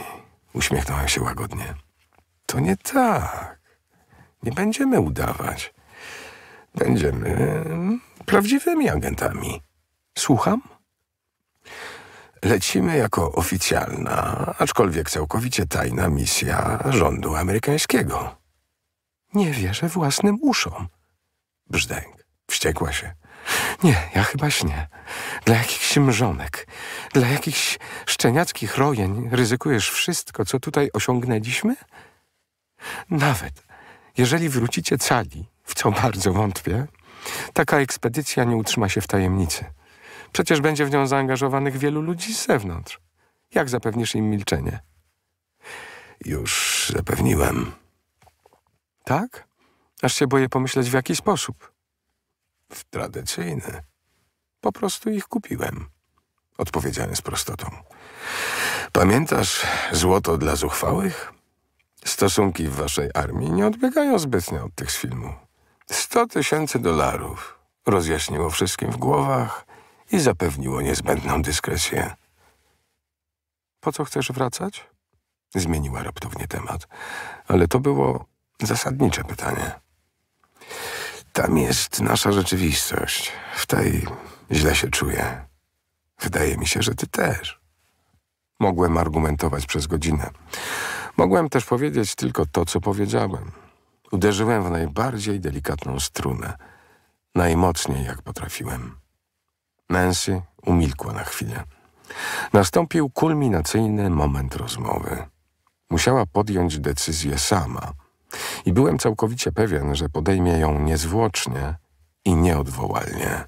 uśmiechnąłem się łagodnie. To nie tak. Nie będziemy udawać. Będziemy prawdziwymi agentami. Słucham? Lecimy jako oficjalna, aczkolwiek całkowicie tajna misja rządu amerykańskiego. Nie wierzę własnym uszom. Brzdęk. Wściekła się. Nie, ja chyba śnię. Dla jakichś mrzonek, dla jakichś szczeniackich rojeń ryzykujesz wszystko, co tutaj osiągnęliśmy? Nawet jeżeli wrócicie cali, w co bardzo wątpię, taka ekspedycja nie utrzyma się w tajemnicy. Przecież będzie w nią zaangażowanych wielu ludzi z zewnątrz. Jak zapewnisz im milczenie? Już zapewniłem. Tak? Aż się boję pomyśleć w jaki sposób. W tradycyjny. Po prostu ich kupiłem. Odpowiedziałem z prostotą. Pamiętasz złoto dla zuchwałych? Stosunki w waszej armii nie odbiegają zbytnio od tych z filmu. Sto tysięcy dolarów rozjaśniło wszystkim w głowach i zapewniło niezbędną dyskrecję. Po co chcesz wracać? Zmieniła raptownie temat, ale to było zasadnicze pytanie. Tam jest nasza rzeczywistość. W tej źle się czuję. Wydaje mi się, że ty też. Mogłem argumentować przez godzinę. Mogłem też powiedzieć tylko to, co powiedziałem. Uderzyłem w najbardziej delikatną strunę, najmocniej jak potrafiłem. Nancy umilkła na chwilę. Nastąpił kulminacyjny moment rozmowy. Musiała podjąć decyzję sama i byłem całkowicie pewien, że podejmie ją niezwłocznie i nieodwołalnie.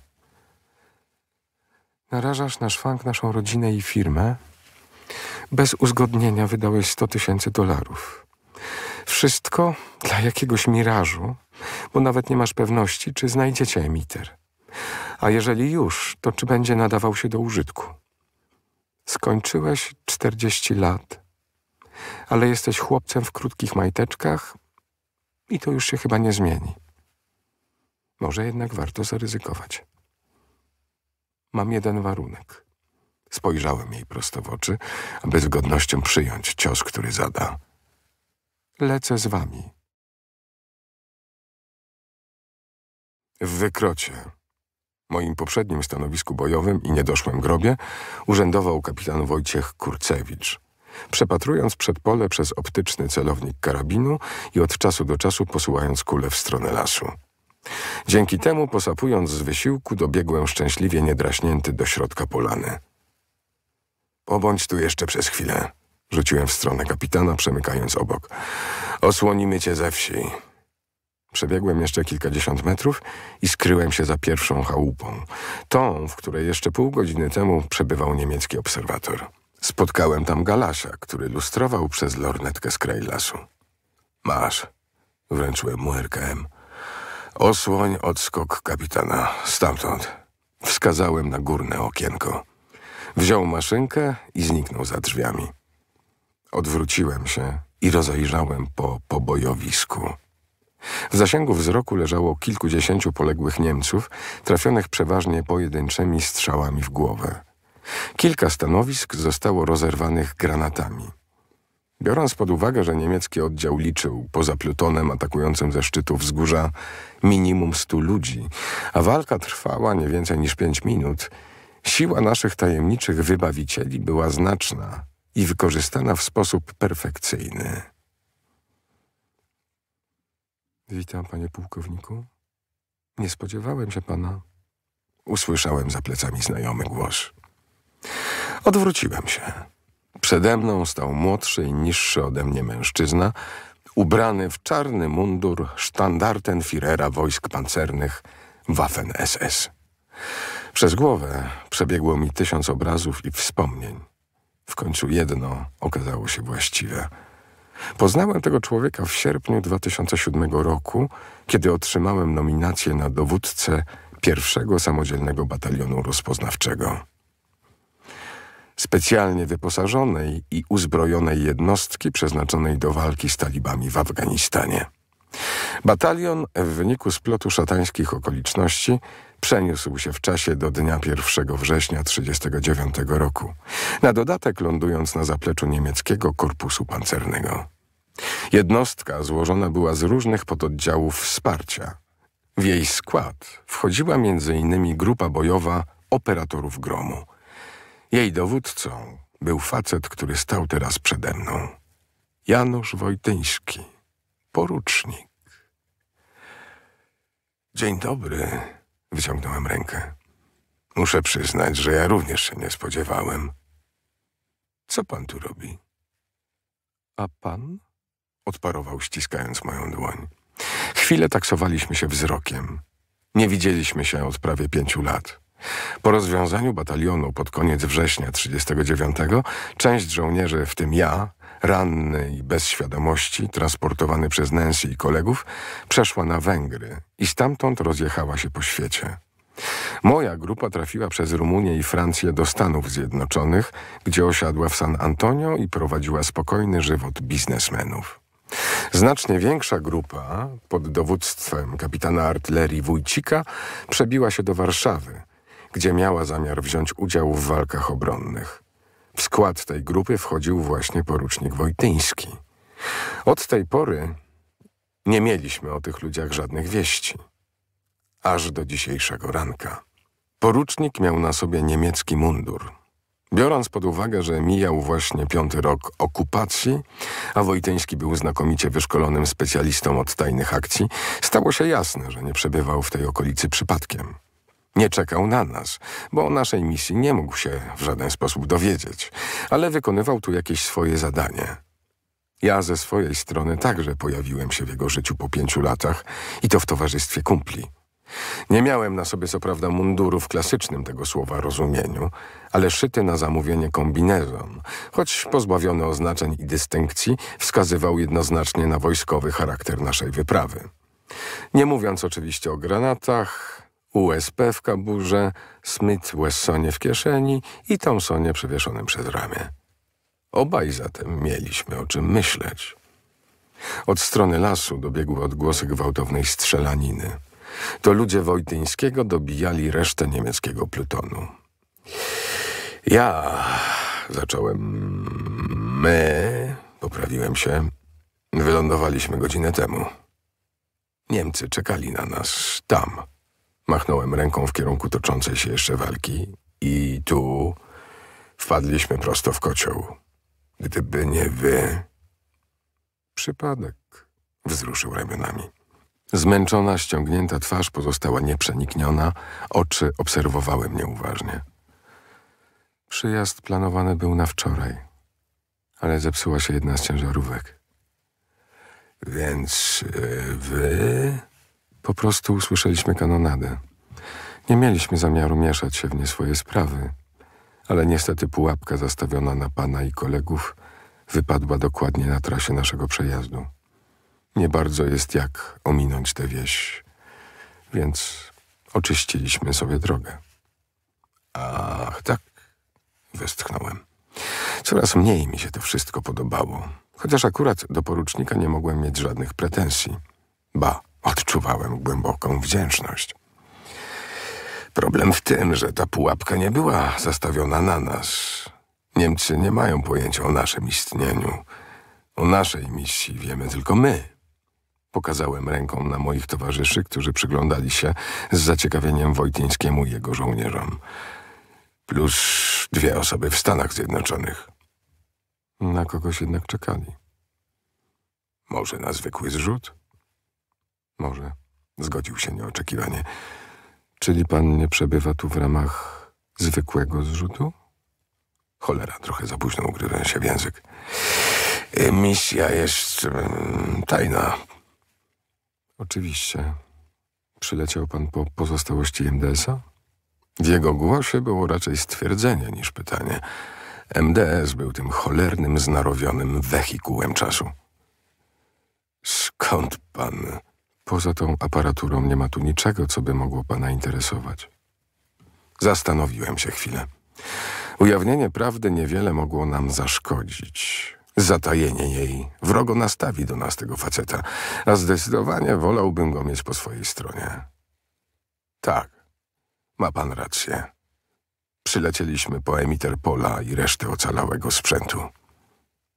Narażasz na szwank naszą rodzinę i firmę? Bez uzgodnienia wydałeś 100 tysięcy dolarów. Wszystko dla jakiegoś mirażu, bo nawet nie masz pewności, czy znajdziecie emiter a jeżeli już, to czy będzie nadawał się do użytku? Skończyłeś 40 lat, ale jesteś chłopcem w krótkich majteczkach i to już się chyba nie zmieni. Może jednak warto zaryzykować. Mam jeden warunek. Spojrzałem jej prosto w oczy, aby z godnością przyjąć cios, który zada. Lecę z wami. W wykrocie moim poprzednim stanowisku bojowym i niedoszłym grobie urzędował kapitan Wojciech Kurcewicz. Przepatrując przedpole przez optyczny celownik karabinu i od czasu do czasu posyłając kulę w stronę lasu. Dzięki temu, posapując z wysiłku, dobiegłem szczęśliwie niedraśnięty do środka polany. Pobądź tu jeszcze przez chwilę, rzuciłem w stronę kapitana, przemykając obok. Osłonimy cię ze wsi. Przebiegłem jeszcze kilkadziesiąt metrów i skryłem się za pierwszą chałupą. Tą, w której jeszcze pół godziny temu przebywał niemiecki obserwator. Spotkałem tam Galasia, który lustrował przez lornetkę z kraj lasu. Masz. Wręczyłem mu RKM. Osłoń odskok kapitana. Stamtąd. Wskazałem na górne okienko. Wziął maszynkę i zniknął za drzwiami. Odwróciłem się i rozejrzałem po pobojowisku. W zasięgu wzroku leżało kilkudziesięciu poległych Niemców, trafionych przeważnie pojedynczymi strzałami w głowę. Kilka stanowisk zostało rozerwanych granatami. Biorąc pod uwagę, że niemiecki oddział liczył, poza plutonem atakującym ze szczytu wzgórza, minimum stu ludzi, a walka trwała nie więcej niż pięć minut, siła naszych tajemniczych wybawicieli była znaczna i wykorzystana w sposób perfekcyjny. Witam, panie pułkowniku. Nie spodziewałem się pana. Usłyszałem za plecami znajomy głos. Odwróciłem się. Przede mną stał młodszy i niższy ode mnie mężczyzna, ubrany w czarny mundur Firera wojsk pancernych Waffen-SS. Przez głowę przebiegło mi tysiąc obrazów i wspomnień. W końcu jedno okazało się właściwe – Poznałem tego człowieka w sierpniu 2007 roku, kiedy otrzymałem nominację na dowódcę pierwszego samodzielnego batalionu rozpoznawczego. Specjalnie wyposażonej i uzbrojonej jednostki przeznaczonej do walki z talibami w Afganistanie. Batalion w wyniku splotu szatańskich okoliczności przeniósł się w czasie do dnia 1 września 1939 roku, na dodatek lądując na zapleczu niemieckiego korpusu pancernego. Jednostka złożona była z różnych pododdziałów wsparcia. W jej skład wchodziła m.in. grupa bojowa operatorów gromu. Jej dowódcą był facet, który stał teraz przede mną. Janusz Wojtyński, porucznik. Dzień dobry, Wyciągnąłem rękę. Muszę przyznać, że ja również się nie spodziewałem. Co pan tu robi? A pan? Odparował, ściskając moją dłoń. Chwilę taksowaliśmy się wzrokiem. Nie widzieliśmy się od prawie pięciu lat. Po rozwiązaniu batalionu pod koniec września 1939 część żołnierzy, w tym ja, ranny i bez świadomości, transportowany przez Nancy i kolegów, przeszła na Węgry i stamtąd rozjechała się po świecie. Moja grupa trafiła przez Rumunię i Francję do Stanów Zjednoczonych, gdzie osiadła w San Antonio i prowadziła spokojny żywot biznesmenów. Znacznie większa grupa pod dowództwem kapitana artylerii Wójcika przebiła się do Warszawy, gdzie miała zamiar wziąć udział w walkach obronnych. W skład tej grupy wchodził właśnie porucznik Wojtyński. Od tej pory nie mieliśmy o tych ludziach żadnych wieści. Aż do dzisiejszego ranka. Porucznik miał na sobie niemiecki mundur. Biorąc pod uwagę, że mijał właśnie piąty rok okupacji, a Wojtyński był znakomicie wyszkolonym specjalistą od tajnych akcji, stało się jasne, że nie przebywał w tej okolicy przypadkiem. Nie czekał na nas, bo o naszej misji nie mógł się w żaden sposób dowiedzieć, ale wykonywał tu jakieś swoje zadanie. Ja ze swojej strony także pojawiłem się w jego życiu po pięciu latach i to w towarzystwie kumpli. Nie miałem na sobie co prawda munduru w klasycznym tego słowa rozumieniu, ale szyty na zamówienie kombinezon, choć pozbawiony oznaczeń i dystynkcji, wskazywał jednoznacznie na wojskowy charakter naszej wyprawy. Nie mówiąc oczywiście o granatach, USP w kaburze, Smith Wessonie w kieszeni i Thompsonie przewieszonym przez ramię. Obaj zatem mieliśmy o czym myśleć. Od strony lasu dobiegły odgłosy gwałtownej strzelaniny. To ludzie Wojtyńskiego dobijali resztę niemieckiego plutonu. Ja zacząłem... My... Poprawiłem się. Wylądowaliśmy godzinę temu. Niemcy czekali na nas tam. Machnąłem ręką w kierunku toczącej się jeszcze walki i tu wpadliśmy prosto w kocioł. Gdyby nie wy... Przypadek, wzruszył ramionami. Zmęczona, ściągnięta twarz pozostała nieprzenikniona, oczy obserwowały mnie uważnie. Przyjazd planowany był na wczoraj, ale zepsuła się jedna z ciężarówek. Więc y, wy... Po prostu usłyszeliśmy kanonadę. Nie mieliśmy zamiaru mieszać się w nie swoje sprawy, ale niestety pułapka zastawiona na pana i kolegów wypadła dokładnie na trasie naszego przejazdu. Nie bardzo jest jak ominąć tę wieś, więc oczyściliśmy sobie drogę. Ach, tak, westchnąłem. Coraz mniej mi się to wszystko podobało, chociaż akurat do porucznika nie mogłem mieć żadnych pretensji. Ba, odczuwałem głęboką wdzięczność. Problem w tym, że ta pułapka nie była zastawiona na nas. Niemcy nie mają pojęcia o naszym istnieniu. O naszej misji wiemy tylko my. Pokazałem ręką na moich towarzyszy, którzy przyglądali się z zaciekawieniem Wojtyńskiemu i jego żołnierzom. Plus dwie osoby w Stanach Zjednoczonych. Na kogoś jednak czekali. Może na zwykły zrzut? Może. Zgodził się nieoczekiwanie. Czyli pan nie przebywa tu w ramach zwykłego zrzutu? Cholera, trochę za późno ugryzłem się w język. Y, misja jest y, tajna. Oczywiście. Przyleciał pan po pozostałości MDS-a? W jego głosie było raczej stwierdzenie niż pytanie. MDS był tym cholernym, znarowionym wehikułem czasu. Skąd pan... Poza tą aparaturą nie ma tu niczego, co by mogło pana interesować. Zastanowiłem się chwilę. Ujawnienie prawdy niewiele mogło nam zaszkodzić. Zatajenie jej wrogo nastawi do nas tego faceta, a zdecydowanie wolałbym go mieć po swojej stronie. Tak, ma pan rację. Przylecieliśmy po emiter pola i resztę ocalałego sprzętu.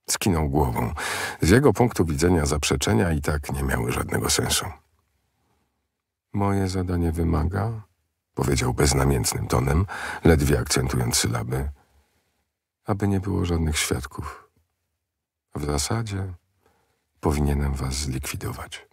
Skinął głową. Z jego punktu widzenia zaprzeczenia i tak nie miały żadnego sensu. Moje zadanie wymaga, powiedział beznamiętnym tonem, ledwie akcentując sylaby, aby nie było żadnych świadków. W zasadzie powinienem was zlikwidować.